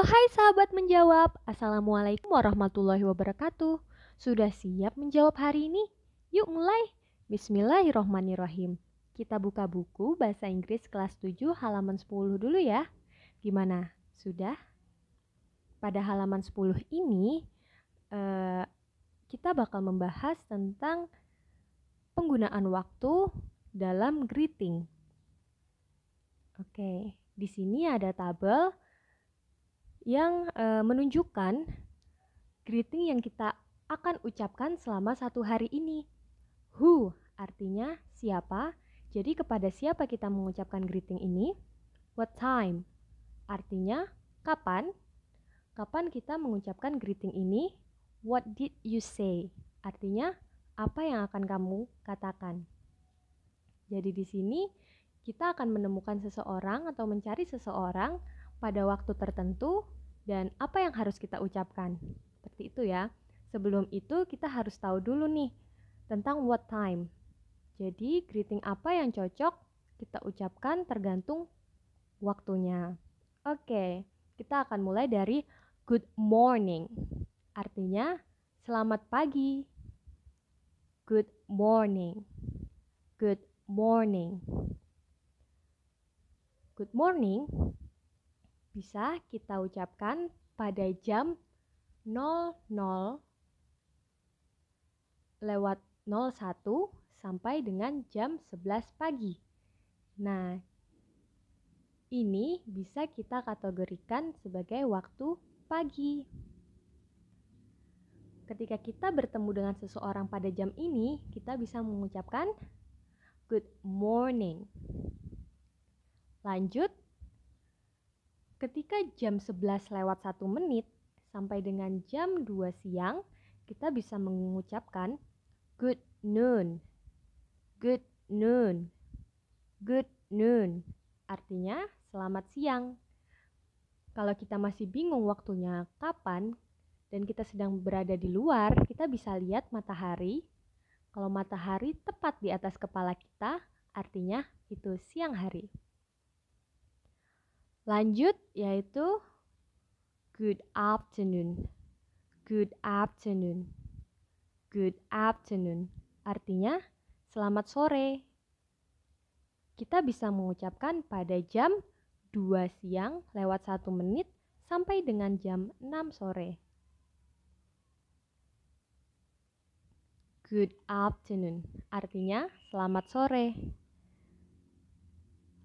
Halo hai sahabat menjawab, Assalamualaikum warahmatullahi wabarakatuh Sudah siap menjawab hari ini? Yuk mulai! Bismillahirrohmanirrohim Kita buka buku Bahasa Inggris kelas 7 halaman 10 dulu ya Gimana? Sudah? Pada halaman 10 ini eh, Kita bakal membahas tentang penggunaan waktu dalam greeting Oke, di sini ada tabel yang e, menunjukkan greeting yang kita akan ucapkan selama satu hari ini. Who artinya siapa, jadi kepada siapa kita mengucapkan greeting ini. What time artinya kapan. Kapan kita mengucapkan greeting ini? What did you say? Artinya apa yang akan kamu katakan. Jadi di sini kita akan menemukan seseorang atau mencari seseorang pada waktu tertentu dan apa yang harus kita ucapkan. Seperti itu ya. Sebelum itu kita harus tahu dulu nih tentang what time. Jadi greeting apa yang cocok kita ucapkan tergantung waktunya. Oke, kita akan mulai dari good morning. Artinya selamat pagi. Good morning. Good morning. Good morning bisa kita ucapkan pada jam 00 lewat 01 sampai dengan jam 11 pagi. Nah, ini bisa kita kategorikan sebagai waktu pagi. Ketika kita bertemu dengan seseorang pada jam ini, kita bisa mengucapkan good morning. Lanjut Ketika jam 11 lewat 1 menit sampai dengan jam 2 siang, kita bisa mengucapkan good noon. Good noon. Good noon. Artinya selamat siang. Kalau kita masih bingung waktunya kapan dan kita sedang berada di luar, kita bisa lihat matahari. Kalau matahari tepat di atas kepala kita, artinya itu siang hari. Lanjut yaitu good afternoon. Good afternoon. Good afternoon. Artinya selamat sore. Kita bisa mengucapkan pada jam 2 siang lewat 1 menit sampai dengan jam 6 sore. Good afternoon artinya selamat sore.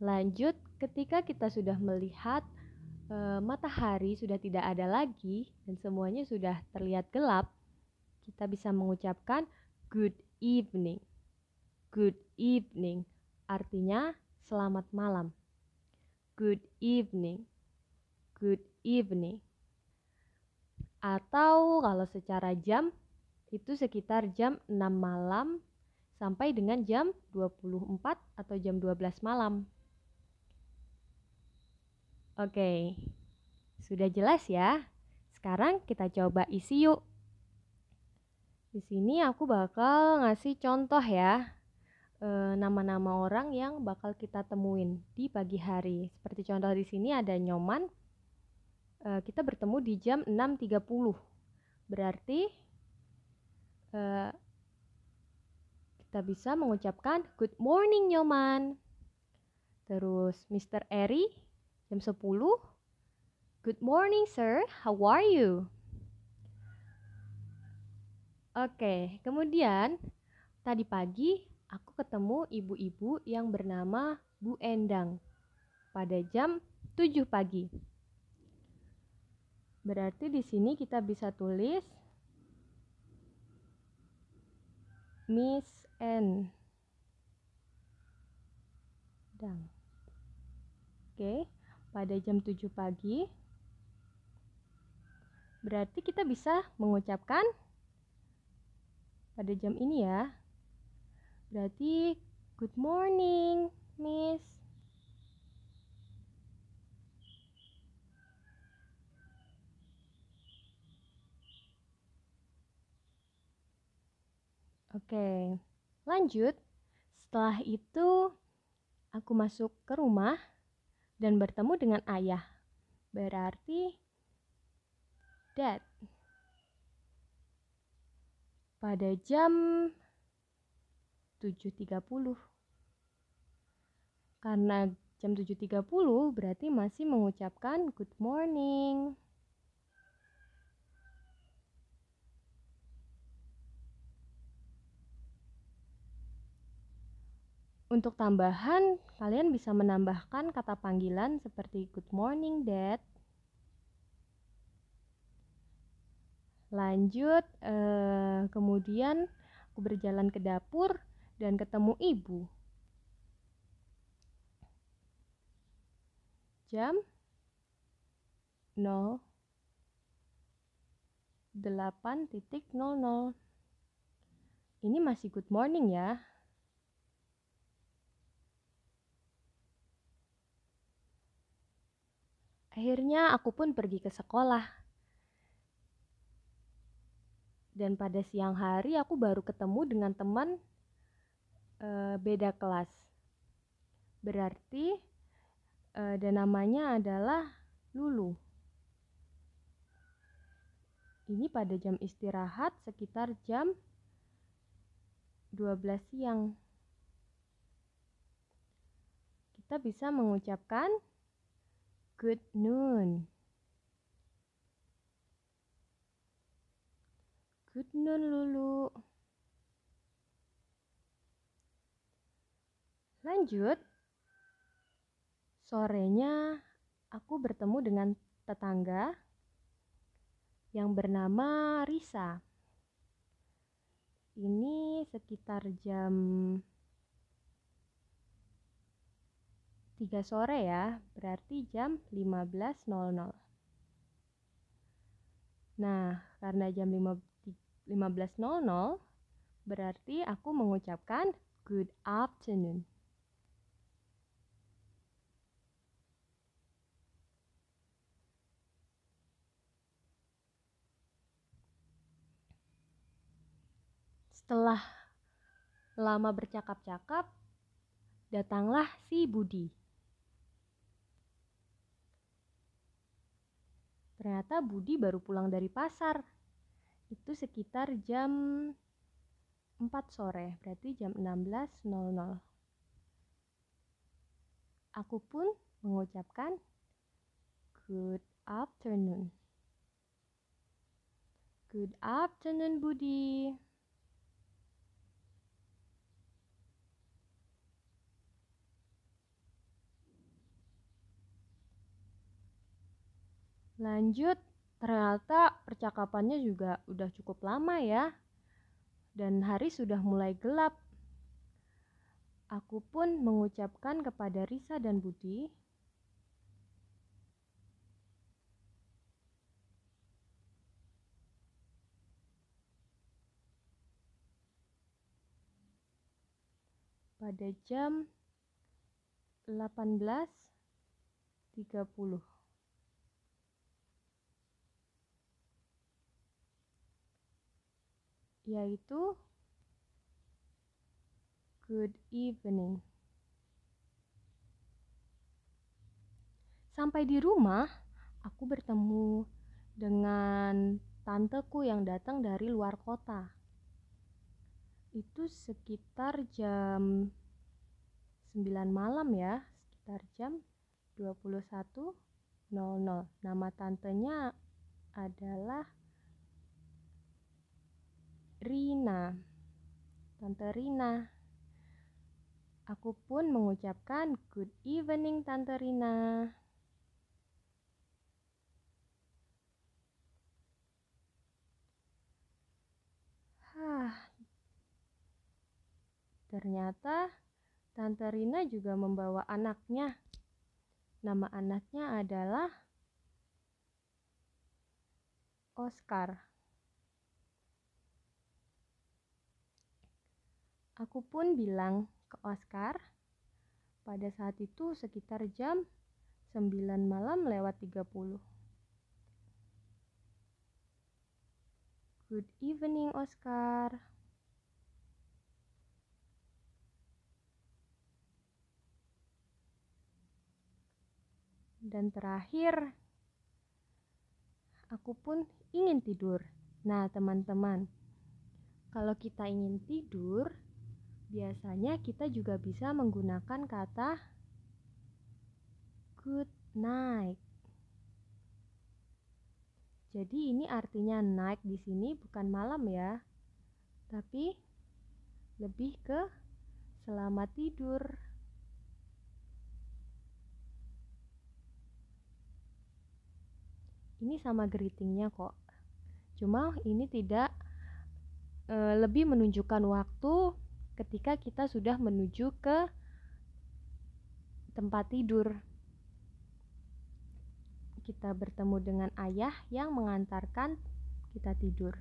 Lanjut ketika kita sudah melihat e, matahari sudah tidak ada lagi dan semuanya sudah terlihat gelap, kita bisa mengucapkan good evening. Good evening artinya selamat malam. Good evening. Good evening. Atau kalau secara jam itu sekitar jam 6 malam sampai dengan jam 24 atau jam 12 malam. Oke, sudah jelas ya. Sekarang kita coba isi yuk. Di sini aku bakal ngasih contoh ya eh, nama-nama e, orang yang bakal kita temuin di pagi hari. Seperti contoh di sini ada Nyoman. E, kita bertemu di jam 6.30. Berarti e, kita bisa mengucapkan good morning Nyoman. Terus Mr. Eri Jam 10. Good morning, sir. How are you? Oke, kemudian tadi pagi aku ketemu ibu-ibu yang bernama Bu Endang pada jam 7 pagi. Berarti di sini kita bisa tulis Miss Endang. Oke. Okay pada jam 7 pagi, berarti kita bisa mengucapkan pada jam ini ya. Berarti good morning, Miss. Oke, lanjut. Setelah itu, aku masuk ke rumah dan bertemu dengan ayah. Berarti dad. Pada jam 7.30. Karena jam 7.30 berarti masih mengucapkan good morning. Untuk tambahan, kalian bisa menambahkan kata panggilan seperti good morning dad. Lanjut, eh, kemudian aku berjalan ke dapur dan ketemu ibu. Jam 08.00. Ini masih good morning ya. Akhirnya aku pun pergi ke sekolah. Dan pada siang hari aku baru ketemu dengan teman e, beda kelas. Berarti e, dan namanya adalah Lulu. Ini pada jam istirahat sekitar jam 12 siang. Kita bisa mengucapkan Good noon. Good noon, Lulu. Lanjut. Sorenya aku bertemu dengan tetangga yang bernama Risa. Ini sekitar jam 3 sore ya, berarti jam 15.00. Nah, karena jam 15.00 berarti aku mengucapkan good afternoon. Setelah lama bercakap-cakap, datanglah si Budi. Ternyata Budi baru pulang dari pasar. Itu sekitar jam 4 sore, berarti jam 16.00. Aku pun mengucapkan good afternoon. Good afternoon, Budi. Lanjut, ternyata percakapannya juga udah cukup lama ya. Dan hari sudah mulai gelap. Aku pun mengucapkan kepada Risa dan Budi, pada jam 18.30. yaitu good evening. Sampai di rumah, aku bertemu dengan tanteku yang datang dari luar kota. Itu sekitar jam 9 malam ya, sekitar jam 21.00. Nama tantenya adalah Rina. Tante Rina. Aku pun mengucapkan good evening Tante Rina. Hah. Ternyata Tante Rina juga membawa anaknya. Nama anaknya adalah Oscar. Aku pun bilang ke Oscar, pada saat itu sekitar jam 9 malam lewat 30. Good evening Oscar. Dan terakhir, aku pun ingin tidur. Nah, teman-teman, kalau kita ingin tidur, Biasanya kita juga bisa menggunakan kata good night. Jadi ini artinya night di sini bukan malam ya, tapi lebih ke selamat tidur. Ini sama greetingnya kok. Cuma ini tidak e, lebih menunjukkan waktu ketika kita sudah menuju ke tempat tidur. Kita bertemu dengan ayah yang mengantarkan kita tidur.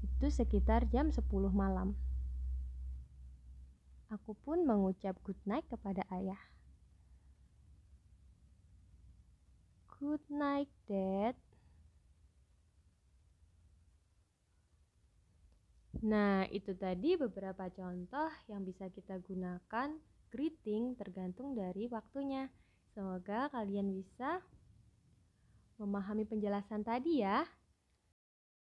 Itu sekitar jam 10 malam. Aku pun mengucap good night kepada ayah. Good night, Dad. Nah, itu tadi beberapa contoh yang bisa kita gunakan greeting tergantung dari waktunya. Semoga kalian bisa memahami penjelasan tadi ya.